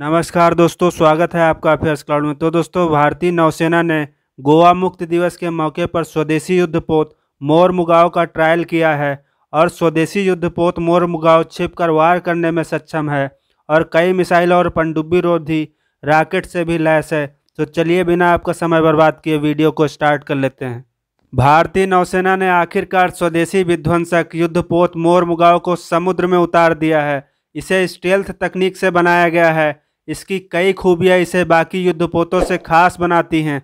नमस्कार दोस्तों स्वागत है आपका अफेयर्स क्लाउड में तो दोस्तों भारतीय नौसेना ने गोवा मुक्त दिवस के मौके पर स्वदेशी युद्धपोत मोर मुगाव का ट्रायल किया है और स्वदेशी युद्धपोत मोर मुगाव छिप कर वार करने में सक्षम है और कई मिसाइल और पनडुब्बी रोधी रॉकेट से भी लैस है तो चलिए बिना आपका समय बर्बाद किए वीडियो को स्टार्ट कर लेते हैं भारतीय नौसेना ने आखिरकार स्वदेशी विध्वंसक युद्धपोत मोर मुगाव को समुद्र में उतार दिया है इसे स्टेल्थ तकनीक से बनाया गया है इसकी कई खूबियां इसे बाकी युद्धपोतों से खास बनाती हैं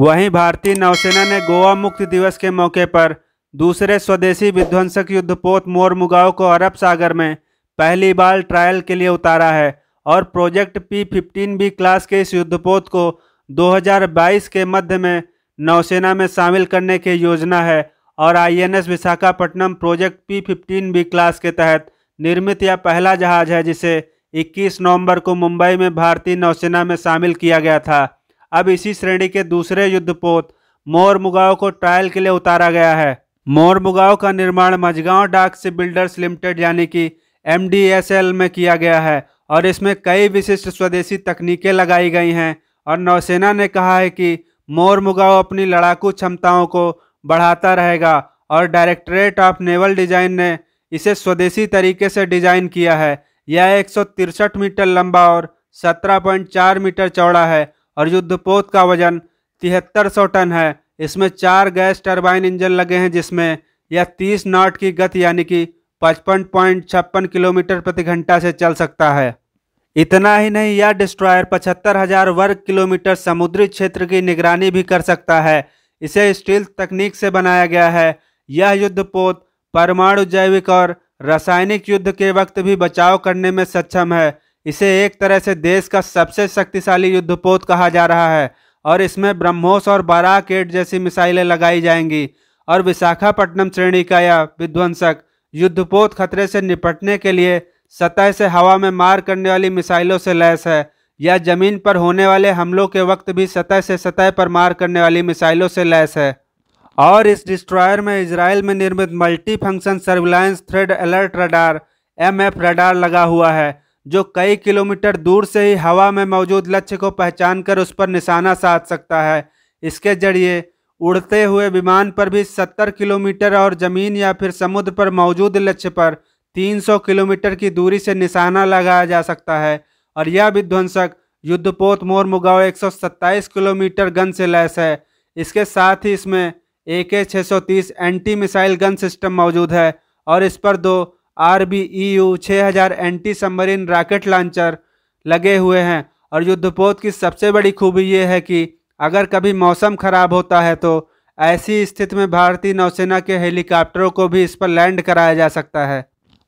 वहीं भारतीय नौसेना ने गोवा मुक्ति दिवस के मौके पर दूसरे स्वदेशी विध्वंसक युद्धपोत मोर मुगाव को अरब सागर में पहली बार ट्रायल के लिए उतारा है और project P fifteen B class के इस युद्धपोत को 2022 के मध्य में नौसेना में शामिल करने की योजना है और INS Visakhapatnam project P fifteen B class के तहत निर्मित यह पहला जहाज है जिसे 21 नवंबर को मुंबई में भारतीय नौसेना में शामिल किया गया था अब इसी श्रेणी के दूसरे युद्धपोत मोर मुगाओ को ट्रायल के लिए उतारा गया है मोर मुगाओ का निर्माण मझगांव डाक से बिल्डर्स लिमिटेड यानी कि एम में किया गया है और इसमें कई विशिष्ट स्वदेशी तकनीकें लगाई गई हैं और नौसेना ने कहा है कि मोर मुगाओ अपनी लड़ाकू क्षमताओं को बढ़ाता रहेगा और डायरेक्टरेट ऑफ नेवल डिज़ाइन ने इसे स्वदेशी तरीके से डिज़ाइन किया है यह एक मीटर लंबा और 17.4 मीटर चौड़ा है और युद्धपोत का वजन तिहत्तर सौ टन है इसमें चार गैस टरबाइन इंजन लगे हैं जिसमें यह 30 नॉट की गति यानी कि पचपन पॉइंट छप्पन किलोमीटर प्रति घंटा से चल सकता है इतना ही नहीं यह डिस्ट्रॉयर पचहत्तर हजार वर्ग किलोमीटर समुद्री क्षेत्र की निगरानी भी कर सकता है इसे स्टील तकनीक से बनाया गया है यह युद्धपोत परमाणु जैविक और रासायनिक युद्ध के वक्त भी बचाव करने में सक्षम है इसे एक तरह से देश का सबसे शक्तिशाली युद्धपोत कहा जा रहा है और इसमें ब्रह्मोस और बाराक जैसी मिसाइलें लगाई जाएंगी और विशाखापट्टनम श्रेणी का यह विध्वंसक युद्धपोत खतरे से निपटने के लिए सतह से हवा में मार करने वाली मिसाइलों से लैस है या जमीन पर होने वाले हमलों के वक्त भी सतह से सतह पर मार करने वाली मिसाइलों से लैस है और इस डिस्ट्रॉयर में इसराइल में निर्मित multi function surveillance threat alert radar M F radar लगा हुआ है जो कई किलोमीटर दूर से ही हवा में मौजूद लक्ष्य को पहचान कर उस पर निशाना साध सकता है इसके जरिए उड़ते हुए विमान पर भी 70 किलोमीटर और ज़मीन या फिर समुद्र पर मौजूद लक्ष्य पर 300 किलोमीटर की दूरी से निशाना लगाया जा सकता है और यह विध्वंसक युद्धपोत मोर मुगाव एक किलोमीटर गन से लैस है इसके साथ ही इसमें ए के छः एंटी मिसाइल गन सिस्टम मौजूद है और इस पर दो आर बी ई यू छः हज़ार एंटी सबमरीन रॉकेट लॉन्चर लगे हुए हैं और युद्धपोत की सबसे बड़ी खूबी ये है कि अगर कभी मौसम खराब होता है तो ऐसी स्थिति में भारतीय नौसेना के हेलीकॉप्टरों को भी इस पर लैंड कराया जा सकता है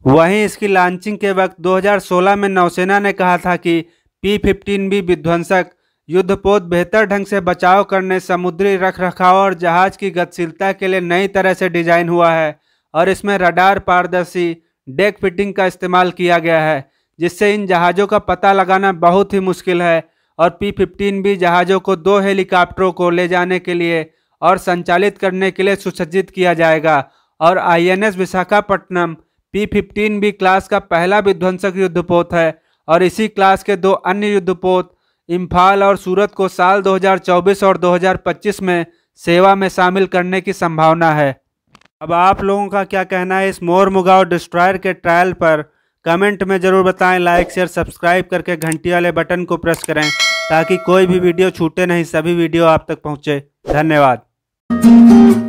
वहीं इसकी लॉन्चिंग के वक्त 2016 में नौसेना ने कहा था कि पी फिफ्टीन बी विध्वंसक युद्धपोत बेहतर ढंग से बचाव करने समुद्री रखरखाव और जहाज की गतिशीलता के लिए नई तरह से डिजाइन हुआ है और इसमें रडार पारदर्शी डेक फिटिंग का इस्तेमाल किया गया है जिससे इन जहाज़ों का पता लगाना बहुत ही मुश्किल है और पी फिफ्टीन भी जहाज़ों को दो हेलीकॉप्टरों को ले जाने के लिए और संचालित करने के लिए सुसज्जित किया जाएगा और I N S Visakhapatnam P fifteen B class का पहला विध्वंसक युद्धपोत है और इसी क्लास के दो अन्य युद्धपोत इम्फाल और सूरत को साल 2024 और 2025 में सेवा में शामिल करने की संभावना है अब आप लोगों का क्या कहना है इस मोर मुगाव डिस्ट्रॉयर के ट्रायल पर कमेंट में ज़रूर बताएं लाइक शेयर सब्सक्राइब करके घंटी वाले बटन को प्रेस करें ताकि कोई भी वीडियो छूटे नहीं सभी वीडियो आप तक पहुँचे धन्यवाद